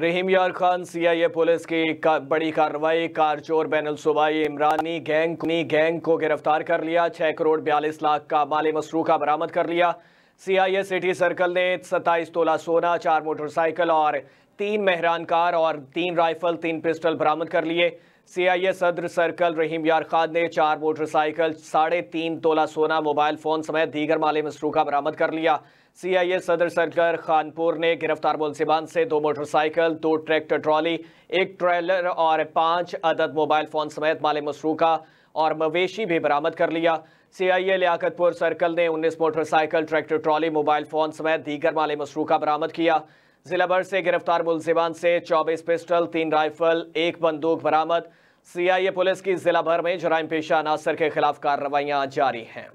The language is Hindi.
रहीम यार खान सीआईए पुलिस की का, बड़ी कार्रवाई कार चोर बैन सुबाई इमरानी गैंग गैंग को गिरफ्तार कर लिया छह करोड़ बयालीस लाख का माली मसरूखा बरामद कर लिया सीआईए सिटी सर्कल ने 27 तोला सोना चार मोटरसाइकिल और तीन मेहरान कार और तीन राइफल तीन पिस्टल बरामद कर लिए एस सदर सर्कल रहीम यार खान ने चार मोटरसाइकिल साढ़े तीन तोला सोना मोबाइल फ़ोन समेत दीगर माले मसरूखा बरामद कर लिया एस सदर सर्कल खानपुर ने गिरफ्तार मुलसिमान से दो मोटरसाइकिल दो ट्रैक्टर ट्रॉली एक ट्रेलर और पाँच अदद मोबाइल फ़ोन समेत माले मसरूका और मवेशी भी बरामद कर लिया सीआईए लियाकतपुर सर्कल ने 19 motorcycle tractor trolley mobile phone समेत दीगर माले मसरूखा बरामद किया जिला भर से गिरफ्तार मुलजिमान से 24 पिस्टल तीन राइफल एक बंदूक बरामद सीआईए पुलिस की जिला भर में जराइम पेशा अनासर के खिलाफ कार्रवाइयां जारी हैं